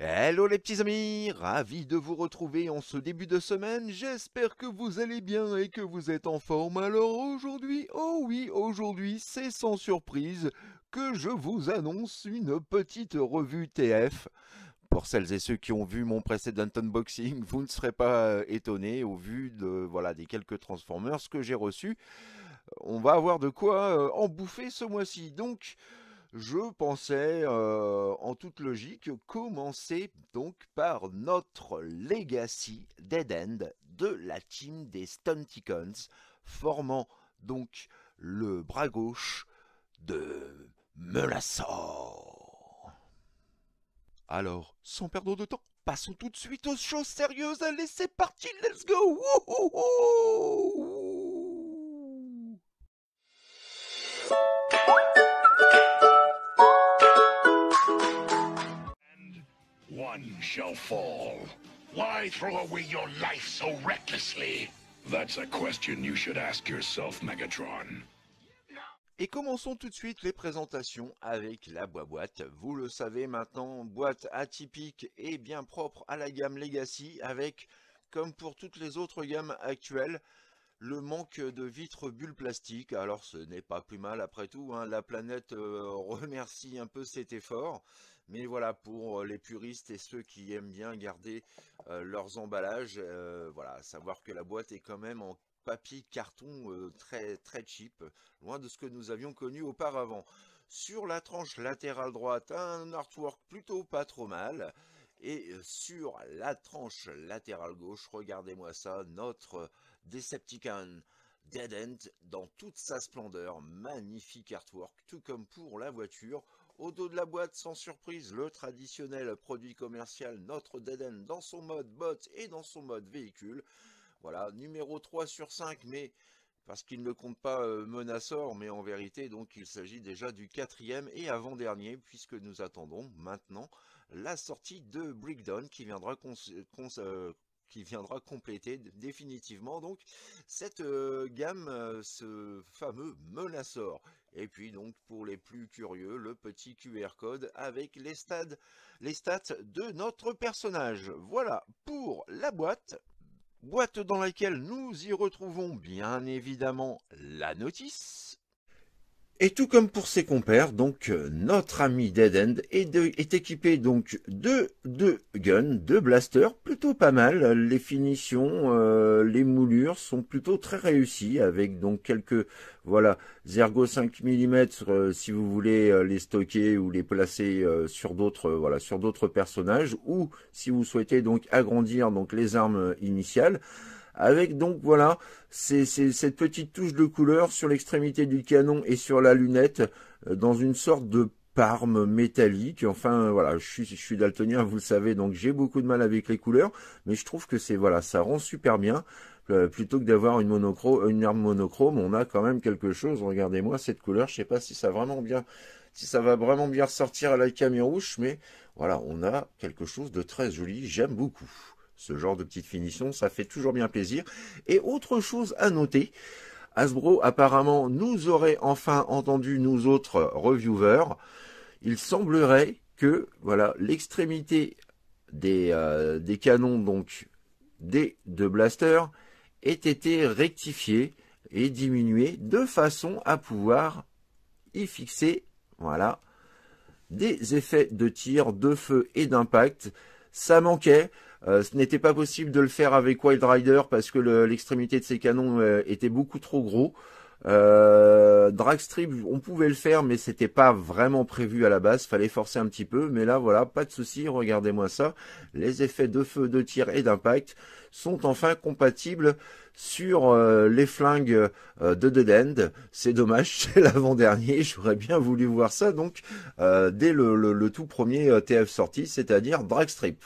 Hello les petits amis, ravi de vous retrouver en ce début de semaine, j'espère que vous allez bien et que vous êtes en forme. Alors aujourd'hui, oh oui, aujourd'hui c'est sans surprise que je vous annonce une petite revue TF. Pour celles et ceux qui ont vu mon précédent unboxing, vous ne serez pas euh, étonnés au vu de, voilà, des quelques Transformers que j'ai reçus. On va avoir de quoi euh, en bouffer ce mois-ci. Donc, je pensais euh, en toute logique commencer donc par notre Legacy Dead End de la team des Stunticons, formant donc le bras gauche de Melassor. Alors, sans perdre de temps, passons tout de suite aux choses sérieuses. Allez, c'est parti, let's go Et commençons tout de suite les présentations avec la boîte. Vous le savez maintenant, boîte atypique et bien propre à la gamme Legacy avec, comme pour toutes les autres gammes actuelles, le manque de vitres bulles plastiques. Alors ce n'est pas plus mal après tout, hein. la planète euh, remercie un peu cet effort. Mais voilà, pour euh, les puristes et ceux qui aiment bien garder euh, leurs emballages, euh, voilà, savoir que la boîte est quand même en papier carton très très cheap, loin de ce que nous avions connu auparavant. Sur la tranche latérale droite, un artwork plutôt pas trop mal. Et sur la tranche latérale gauche, regardez-moi ça, notre Decepticon Dead End dans toute sa splendeur, magnifique artwork, tout comme pour la voiture. Au dos de la boîte, sans surprise, le traditionnel produit commercial Notre Deden dans son mode bot et dans son mode véhicule. Voilà, numéro 3 sur 5, mais parce qu'il ne compte pas euh, mais en vérité, donc il s'agit déjà du quatrième et avant-dernier, puisque nous attendons maintenant la sortie de Breakdown », qui viendra euh, qui viendra compléter définitivement donc cette euh, gamme, euh, ce fameux Menaçor. Et puis donc pour les plus curieux, le petit QR code avec les, les stats de notre personnage. Voilà pour la boîte. Boîte dans laquelle nous y retrouvons bien évidemment la notice, et tout comme pour ses compères, donc euh, notre ami Dead End est, équipé donc de deux guns, deux blasters, plutôt pas mal. Les finitions, euh, les moulures sont plutôt très réussies avec donc quelques voilà Zergo 5 mm euh, si vous voulez les stocker ou les placer sur d'autres voilà sur d'autres personnages ou si vous souhaitez donc agrandir donc les armes initiales avec donc voilà c'est cette petite touche de couleur sur l'extrémité du canon et sur la lunette euh, dans une sorte de parme métallique. Enfin euh, voilà, je suis, je daltonien, vous le savez, donc j'ai beaucoup de mal avec les couleurs, mais je trouve que c'est voilà, ça rend super bien. Euh, plutôt que d'avoir une une arme monochrome, on a quand même quelque chose. Regardez-moi cette couleur, je ne sais pas si ça vraiment bien, si ça va vraiment bien ressortir à la caméra rouge, mais voilà, on a quelque chose de très joli. J'aime beaucoup. Ce genre de petite finition, ça fait toujours bien plaisir. Et autre chose à noter, Hasbro apparemment nous aurait enfin entendu nous autres reviewers. Il semblerait que voilà l'extrémité des, euh, des, canons donc des deux blasters ait été rectifiée et diminuée de façon à pouvoir y fixer voilà des effets de tir, de feu et d'impact. Ça manquait. Euh, ce n'était pas possible de le faire avec Wild Rider parce que l'extrémité de ses canons euh, était beaucoup trop gros. Euh, Dragstrip, on pouvait le faire, mais c'était pas vraiment prévu à la base. Fallait forcer un petit peu, mais là, voilà, pas de souci. Regardez-moi ça. Les effets de feu, de tir et d'impact sont enfin compatibles sur euh, les flingues de Dead End. C'est dommage, c'est l'avant-dernier. J'aurais bien voulu voir ça. Donc, dès le, le, tout premier TF sorti, c'est-à-dire Dragstrip.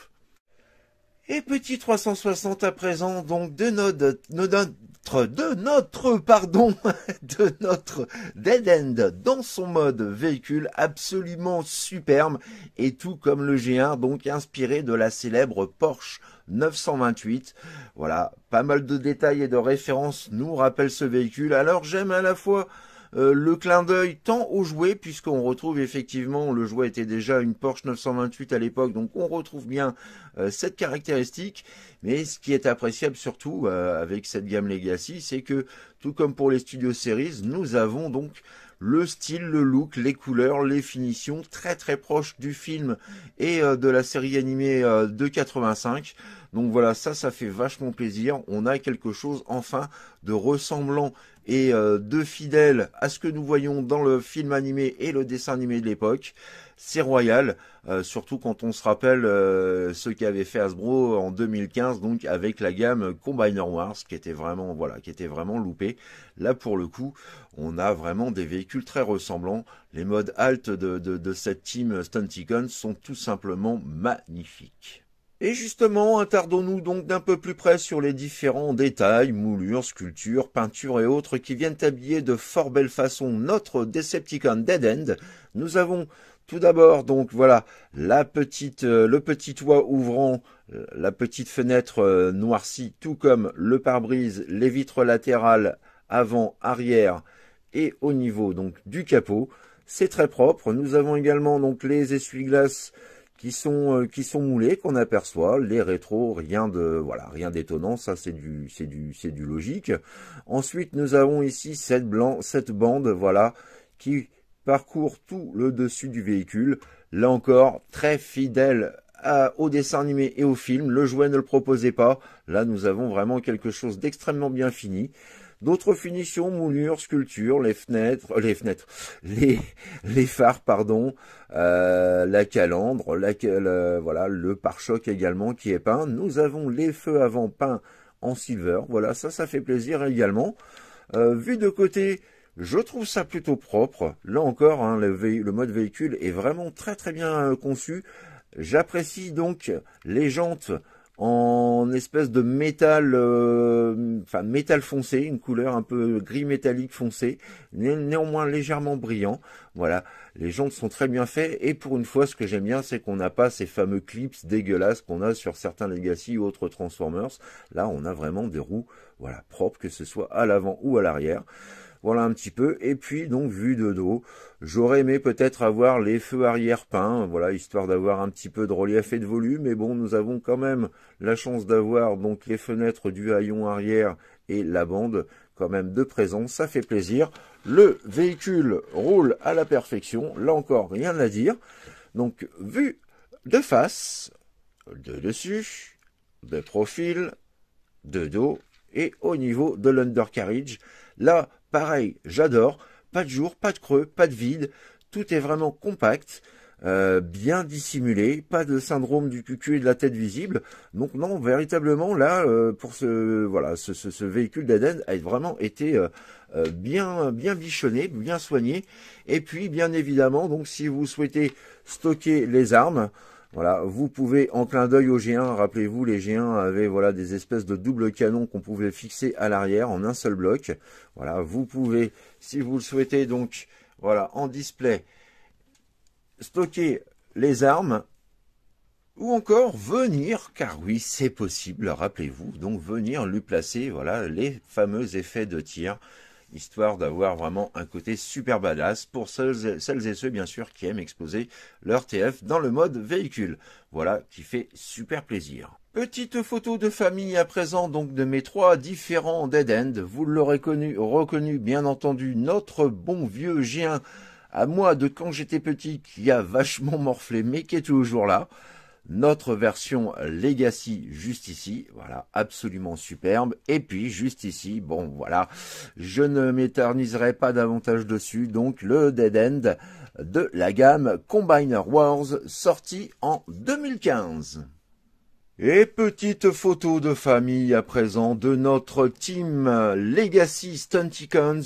Et petit 360 à présent, donc de notre, de notre, pardon, de notre Dead End dans son mode véhicule absolument superbe et tout comme le G1, donc inspiré de la célèbre Porsche 928. Voilà, pas mal de détails et de références nous rappellent ce véhicule. Alors j'aime à la fois euh, le clin d'œil tant au jouet, puisqu'on retrouve effectivement, le jouet était déjà une Porsche 928 à l'époque, donc on retrouve bien euh, cette caractéristique. Mais ce qui est appréciable surtout euh, avec cette gamme Legacy, c'est que tout comme pour les studios Series, nous avons donc le style, le look, les couleurs, les finitions très très proches du film et de la série animée de 85. Donc voilà, ça ça fait vachement plaisir. On a quelque chose enfin de ressemblant et euh, de fidèle à ce que nous voyons dans le film animé et le dessin animé de l'époque, c'est royal, euh, surtout quand on se rappelle euh, ce qu'avait fait Hasbro en 2015 donc avec la gamme Combiner Wars qui était vraiment voilà, qui était vraiment loupé. Là pour le coup, on a vraiment des véhicules très ressemblants. Les modes alt de, de, de cette team Stunticon sont tout simplement magnifiques. Et justement, attardons-nous donc d'un peu plus près sur les différents détails, moulures, sculptures, peintures et autres qui viennent habiller de fort belle façon notre Decepticon Dead End. Nous avons tout d'abord, donc voilà, la petite, euh, le petit toit ouvrant, euh, la petite fenêtre euh, noircie, tout comme le pare-brise, les vitres latérales avant, arrière et au niveau donc du capot. C'est très propre. Nous avons également donc les essuie-glaces qui sont euh, qui sont moulés, qu'on aperçoit, les rétros, rien de voilà, rien d'étonnant, ça c'est du c'est du c'est du logique. Ensuite, nous avons ici cette blanc, cette bande, voilà, qui parcourt tout le dessus du véhicule. Là encore, très fidèle au dessin animé et au film. Le jouet ne le proposait pas. Là, nous avons vraiment quelque chose d'extrêmement bien fini. D'autres finitions, moulures, sculptures, les fenêtres, les fenêtres, les, les phares, pardon, euh, la calandre, la, voilà, le pare-choc également qui est peint. Nous avons les feux avant peints en silver. Voilà, ça, ça fait plaisir également. Euh, vu de côté, je trouve ça plutôt propre. Là encore, hein, le, le, mode véhicule est vraiment très très bien euh, conçu. J'apprécie donc les jantes en espèce de métal, euh, enfin métal foncé, une couleur un peu gris métallique foncé, néanmoins légèrement brillant. Voilà, les jantes sont très bien faites et pour une fois, ce que j'aime bien, c'est qu'on n'a pas ces fameux clips dégueulasses qu'on a sur certains Legacy ou autres Transformers. Là, on a vraiment des roues, voilà, propres, que ce soit à l'avant ou à l'arrière. Voilà un petit peu. Et puis donc vue de dos, j'aurais aimé peut-être avoir les feux arrière peints, voilà, histoire d'avoir un petit peu de relief et de volume. Mais bon, nous avons quand même la chance d'avoir donc les fenêtres du haillon arrière et la bande quand même de présence, ça fait plaisir. Le véhicule roule à la perfection, là encore rien à dire. Donc vue de face, de dessus, de profil, de dos et au niveau de l'undercarriage. Là, pareil, j'adore. Pas de jour, pas de creux, pas de vide. Tout est vraiment compact. Euh, bien dissimulé, pas de syndrome du cucu et de la tête visible. Donc non, véritablement là, euh, pour ce voilà, ce, ce, ce véhicule d'Aden a vraiment été euh, bien bien bichonné, bien soigné. Et puis bien évidemment, donc si vous souhaitez stocker les armes, voilà, vous pouvez, en plein d'œil aux g rappelez-vous, les géants avaient voilà des espèces de double canon qu'on pouvait fixer à l'arrière en un seul bloc. Voilà, vous pouvez, si vous le souhaitez, donc, voilà, en display, stocker les armes ou encore venir, car oui, c'est possible, rappelez-vous, donc venir lui placer, voilà, les fameux effets de tir histoire d'avoir vraiment un côté super badass pour celles, et ceux bien sûr qui aiment exposer leur TF dans le mode véhicule. Voilà qui fait super plaisir. Petite photo de famille à présent donc de mes trois différents dead end. Vous l'aurez connu, reconnu bien entendu notre bon vieux géant à moi de quand j'étais petit qui a vachement morflé mais qui est toujours là notre version Legacy juste ici, voilà, absolument superbe. Et puis juste ici, bon voilà, je ne m'éterniserai pas davantage dessus, donc le Dead End de la gamme Combiner Wars sorti en 2015. Et petite photo de famille à présent de notre team Legacy Stunticons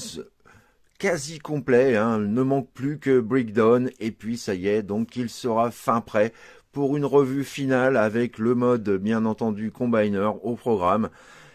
quasi complet, hein. il ne manque plus que Breakdown, et puis ça y est, donc il sera fin prêt pour une revue finale avec le mode bien entendu Combiner au programme.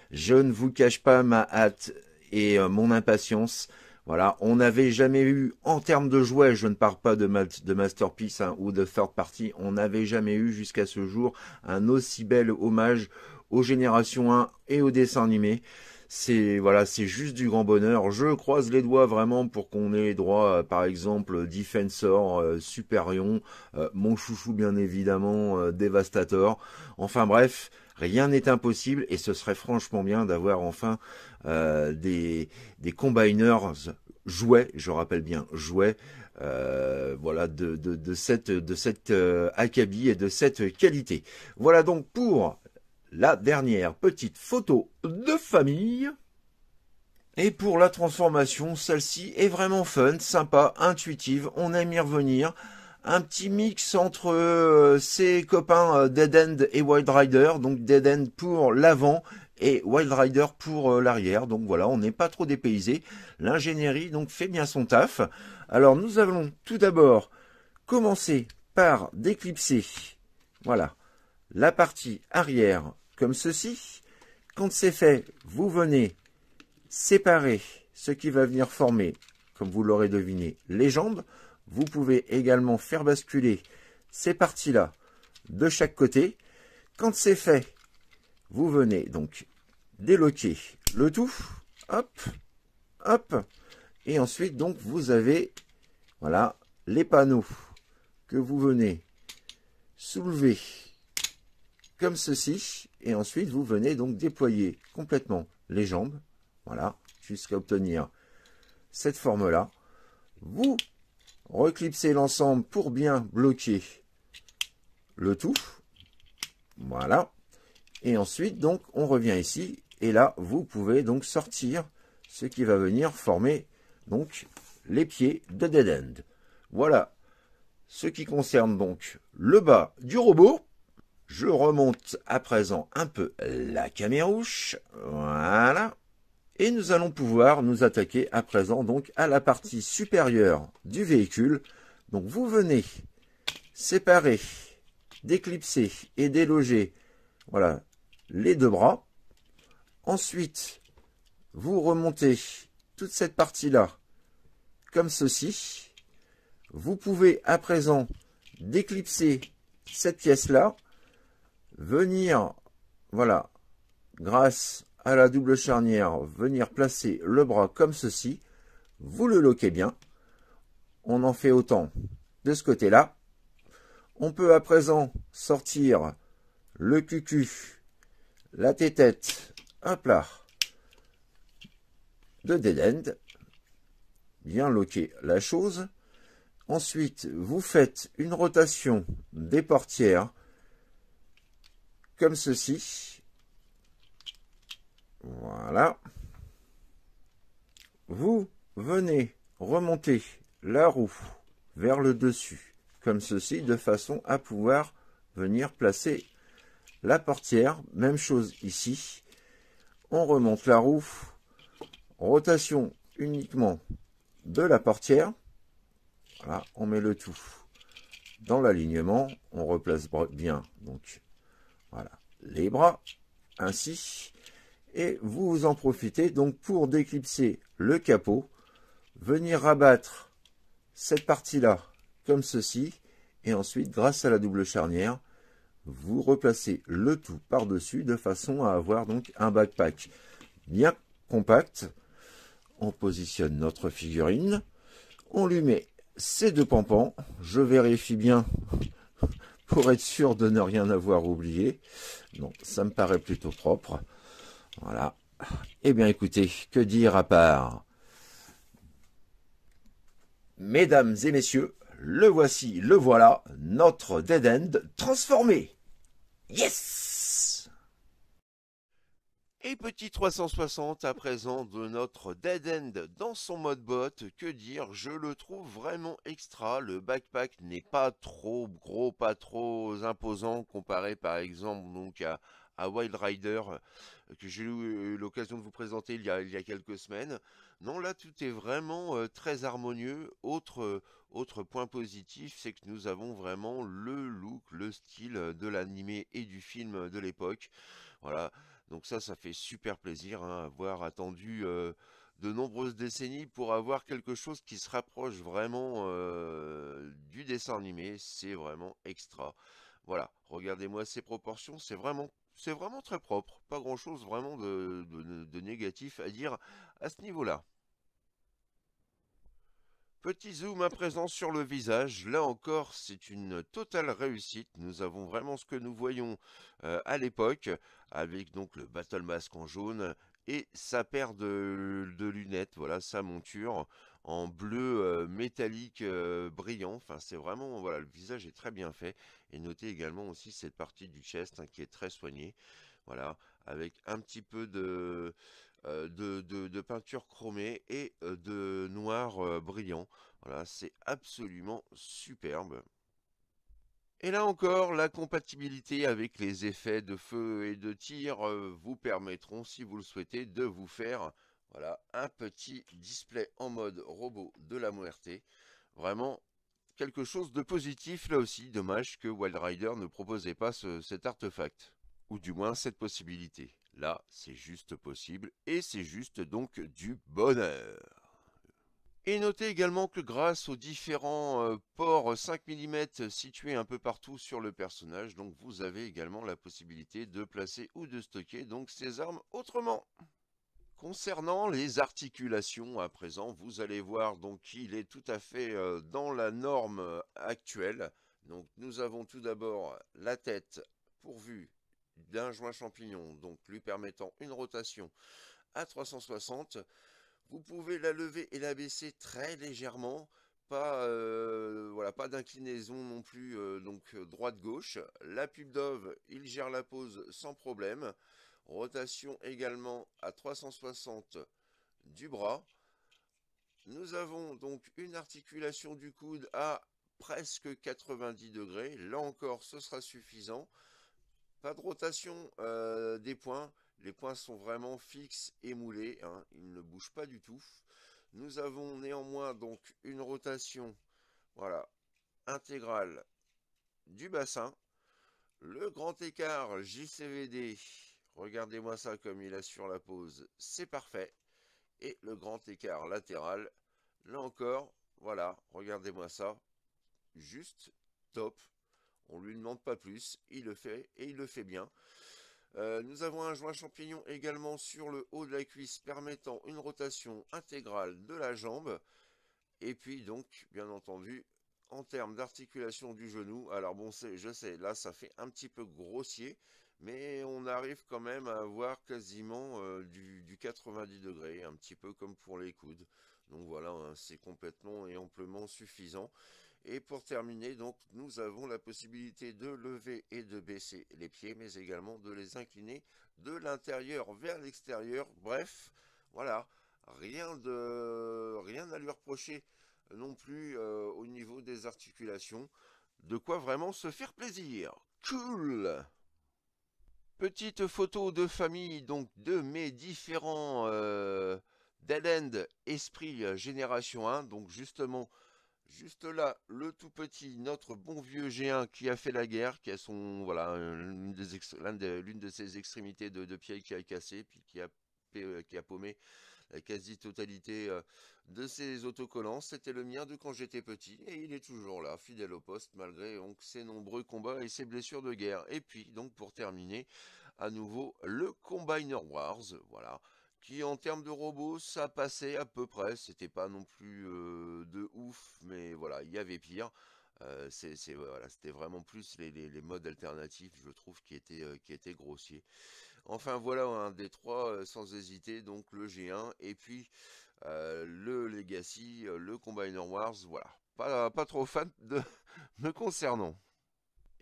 Je ne vous cache pas ma hâte et euh, mon impatience. Voilà, on n'avait jamais eu, en termes de jouets, je ne parle pas de, de Masterpiece hein, ou de Third Party, on n'avait jamais eu jusqu'à ce jour un aussi bel hommage aux générations 1 et aux dessins animés. C'est voilà, c'est juste du grand bonheur. Je croise les doigts vraiment pour qu'on ait droit, euh, par exemple, Defensor, euh, Superion, euh, mon chouchou bien évidemment, Devastator. Enfin bref, rien n'est impossible et ce serait franchement bien d'avoir enfin des combiners jouets, je rappelle bien jouets, voilà de, de, de, cette de cette et de cette qualité. Voilà donc pour la dernière petite photo de famille. Et pour la transformation, celle-ci est vraiment fun, sympa, intuitive, on aime y revenir. Un petit mix entre euh, ses copains euh, Dead End et Wild Rider, donc Dead End pour l'avant et Wild Rider pour euh, l'arrière. Donc voilà, on n'est pas trop dépaysé. L'ingénierie donc fait bien son taf. Alors nous allons tout d'abord commencer par déclipser, voilà, la partie arrière ceci. Quand c'est fait, vous venez séparer ce qui va venir former, comme vous l'aurez deviné, les jambes. Vous pouvez également faire basculer ces parties-là de chaque côté. Quand c'est fait, vous venez donc déloquer le tout. Hop, hop. Et ensuite, donc, vous avez, voilà, les panneaux que vous venez soulever comme ceci. Et ensuite, vous venez donc déployer complètement les jambes, voilà, jusqu'à obtenir cette forme-là. Vous reclipsez l'ensemble pour bien bloquer le tout. Voilà. Et ensuite, donc, on revient ici. Et là, vous pouvez donc sortir ce qui va venir former donc les pieds de Dead End. Voilà ce qui concerne donc le bas du robot. Je remonte à présent un peu la camérouche. Voilà. Et nous allons pouvoir nous attaquer à présent donc à la partie supérieure du véhicule. Donc vous venez séparer, déclipser et déloger voilà, les deux bras. Ensuite, vous remontez toute cette partie-là comme ceci. Vous pouvez à présent déclipser cette pièce-là venir, voilà, grâce à la double charnière, venir placer le bras comme ceci, vous le loquez bien, on en fait autant de ce côté-là. On peut à présent sortir le cucu, la tête un plat de dead end, bien loquer la chose. Ensuite, vous faites une rotation des portières comme ceci. Voilà. Vous venez remonter la roue vers le dessus, comme ceci, de façon à pouvoir venir placer la portière. Même chose ici. On remonte la roue. Rotation uniquement de la portière. Voilà, on met le tout dans l'alignement. On replace bien donc voilà, les bras, ainsi. Et vous en profitez donc pour déclipser le capot, venir rabattre cette partie-là comme ceci, et ensuite, grâce à la double charnière, vous replacez le tout par-dessus de façon à avoir donc un backpack bien compact. On positionne notre figurine, on lui met ses deux pampans, je vérifie bien pour être sûr de ne rien avoir oublié. Non, ça me paraît plutôt propre. Voilà. Eh bien écoutez, que dire à part Mesdames et messieurs, le voici, le voilà, notre dead end transformé. Yes et petit 360 à présent de notre Dead End dans son mode bot, que dire, je le trouve vraiment extra, le backpack n'est pas trop gros, pas trop imposant comparé par exemple donc à, Wild Rider euh, que j'ai eu euh, l'occasion de vous présenter il y, a, quelques semaines. Non, là tout est vraiment euh, très harmonieux. Autre, autre point positif, c'est que nous avons vraiment le look, le style de l'animé et du film de l'époque. Voilà, donc ça, ça fait super plaisir, hein, avoir attendu euh, de nombreuses décennies pour avoir quelque chose qui se rapproche vraiment euh, du dessin animé, c'est vraiment extra. Voilà, regardez-moi ces proportions, c'est vraiment c'est vraiment très propre, pas grand chose vraiment de négatif à dire à ce niveau-là. Petit zoom à présent sur le visage, là encore c'est une totale réussite, nous avons vraiment ce que nous voyons euh, à l'époque, avec donc le battle mask en jaune et sa paire de, lunettes, voilà sa monture en bleu euh, métallique euh, brillant. Enfin, c'est vraiment, voilà, le visage est très bien fait. Et notez également aussi cette partie du chest hein, qui est très soignée. Voilà, avec un petit peu de, euh, de, peinture chromée et euh, de noir euh, brillant. Voilà, c'est absolument superbe. Et là encore, la compatibilité avec les effets de feu et de tir vous permettront, si vous le souhaitez, de vous faire voilà, un petit display en mode robot de la Muerte. Vraiment quelque chose de positif là aussi. Dommage que Wild Rider ne proposait pas cet artefact, ou du moins cette possibilité. Là, c'est juste possible et c'est juste donc du bonheur. Et notez également que grâce aux différents euh, ports 5 mm situés un peu partout sur le personnage, donc vous avez également la possibilité de placer ou de stocker donc ces armes autrement. Concernant les articulations à présent, vous allez voir donc qu'il est tout à fait euh, dans la norme euh, actuelle. Donc nous avons tout d'abord la tête pourvue d'un joint champignon, donc lui permettant une rotation à 360. Vous pouvez la lever et la baisser très légèrement, pas, euh, voilà, pas d'inclinaison non plus, euh, donc euh, droite-gauche. La pub Dove, il gère la pose sans problème. Rotation également à 360 du bras. Nous avons donc une articulation du coude à presque 90 degrés. Là encore, ce sera suffisant. Pas de rotation euh, des points. Les points sont vraiment fixes et moulés. Hein. Ils ne bougent pas du tout. Nous avons néanmoins donc une rotation voilà, intégrale du bassin. Le grand écart JCVD, regardez-moi ça comme il assure la pose, c'est parfait. Et le grand écart latéral, là encore, voilà, regardez-moi ça, juste top. On lui demande pas plus, il le fait et il le fait bien. Euh, nous avons un joint champignon également sur le haut de la cuisse permettant une rotation intégrale de la jambe. Et puis donc, bien entendu, en termes d'articulation du genou, alors bon, je sais, là ça fait un petit peu grossier, mais on arrive quand même à avoir quasiment euh, du, 90 degrés, un petit peu comme pour les coudes. Donc voilà, hein, c'est complètement et amplement suffisant. Et pour terminer, donc, nous avons la possibilité de lever et de baisser les pieds, mais également de les incliner de l'intérieur vers l'extérieur. Bref, voilà, rien de rien à lui reprocher non plus euh, au niveau des articulations. De quoi vraiment se faire plaisir. Cool Petite photo de famille donc de mes différents euh, Dead End Esprit euh, Génération 1. Donc justement, Juste là, le tout petit, notre bon vieux géant 1 qui a fait la guerre, qui a son, voilà, l'une de, ses extrémités de, pied qui a cassé, puis qui a, euh, qui a paumé la quasi-totalité euh, de ses autocollants. C'était le mien de quand j'étais petit, et il est toujours là, fidèle au poste, malgré ses nombreux combats et ses blessures de guerre. Et puis, donc, pour terminer, à nouveau, le Combiner Wars, voilà qui en termes de robots, ça passait à peu près. C'était pas non plus euh, de ouf, mais voilà, il y avait pire. Euh, c'était vraiment plus les, modes alternatifs, je trouve, qui étaient, euh, qui étaient grossiers. Enfin voilà un des trois sans hésiter, donc le G1 et puis le Legacy, le Combiner Wars, voilà. Pas, pas trop fan de me concernant.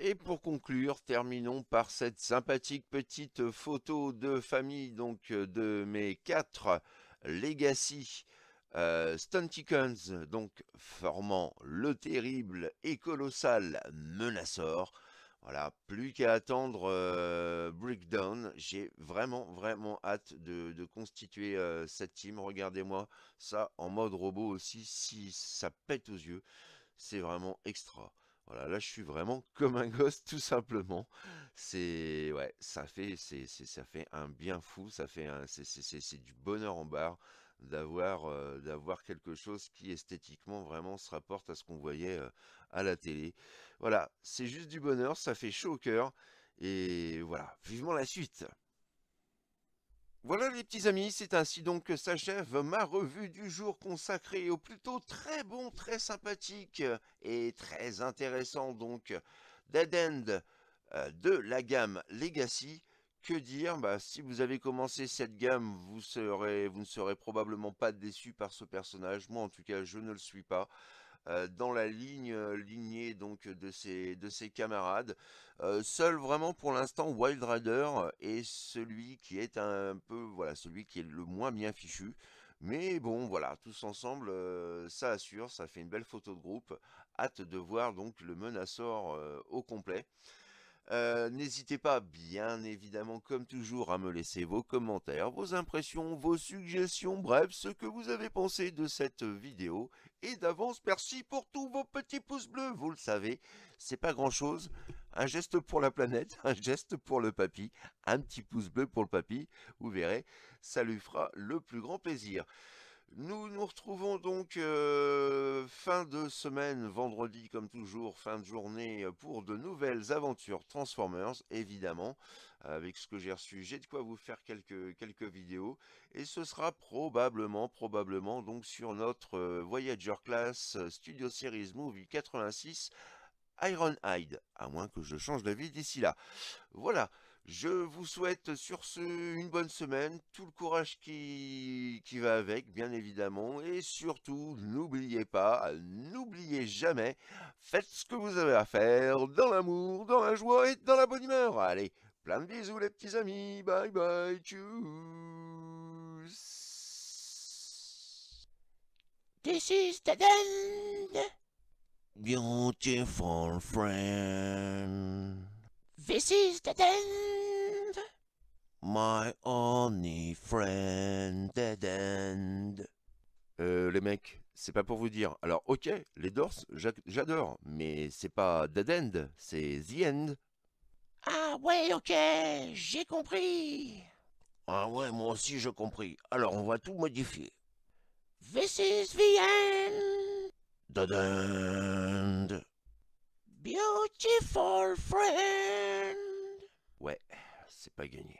Et pour conclure, terminons par cette sympathique petite photo de famille donc euh, de mes quatre Legacy euh, Stunticons, donc formant le terrible et colossal Menaceur. Voilà, plus qu'à attendre euh, Breakdown. J'ai vraiment, vraiment hâte de, constituer cette team. Regardez-moi ça en mode robot aussi, si ça pète aux yeux. C'est vraiment extra. Voilà, là je suis vraiment comme un gosse tout simplement. C'est ça fait c'est ça fait un bien fou, ça fait c'est du bonheur en barre d'avoir euh, d'avoir quelque chose qui esthétiquement vraiment se rapporte à ce qu'on voyait euh, à la télé. Voilà, c'est juste du bonheur, ça fait chaud au cœur et voilà, vivement la suite. Voilà les petits amis, c'est ainsi donc que s'achève ma revue du jour consacrée au plutôt très bon, très sympathique et très intéressant donc Dead End euh, de la gamme Legacy. Que dire bah, Si vous avez commencé cette gamme, vous ne serez probablement pas déçu par ce personnage. Moi en tout cas, je ne le suis pas. Euh, dans la ligne euh, lignée donc de ses, de camarades. Euh, seul vraiment pour l'instant Wild Rider est celui qui est un peu voilà celui qui est le moins bien fichu. Mais bon, voilà, tous ensemble, ça assure, ça fait une belle photo de groupe. Hâte de voir donc le Menaçor au complet. Euh, n'hésitez pas, bien évidemment, comme toujours, à me laisser vos commentaires, vos impressions, vos suggestions, bref, ce que vous avez pensé de cette vidéo. Et d'avance, merci pour tous vos petits pouces bleus, vous le savez, c'est pas grand-chose. Un geste pour la planète, un geste pour le papy, un petit pouce bleu pour le papy, vous verrez, ça lui fera le plus grand plaisir. Nous nous retrouvons donc euh, fin de semaine, vendredi comme toujours, fin de journée euh, pour de nouvelles aventures Transformers, évidemment. Avec ce que j'ai reçu, j'ai de quoi vous faire quelques, quelques vidéos. Et ce sera probablement, probablement donc sur notre euh, Voyager Class Studio Series Movie 86 Ironhide, à moins que je change d'avis d'ici là. Voilà. Je vous souhaite sur ce une bonne semaine, tout le courage qui, qui va avec, bien évidemment, et surtout, n'oubliez pas, n'oubliez jamais, faites ce que vous avez à faire, dans l'amour, dans la joie et dans la bonne humeur. Allez, plein de bisous les petits amis, bye bye, tchuss This is the My only friend, dead end. Euh, les mecs, c'est pas pour vous dire. Alors, ok, les Doors, j'adore, mais c'est pas dead end, c'est the end. Ah ouais, ok, j'ai compris. Ah ouais, moi aussi j'ai compris. Alors, on va tout modifier. This is the end. Dead end. Beautiful friend. Ouais, c'est pas gagné.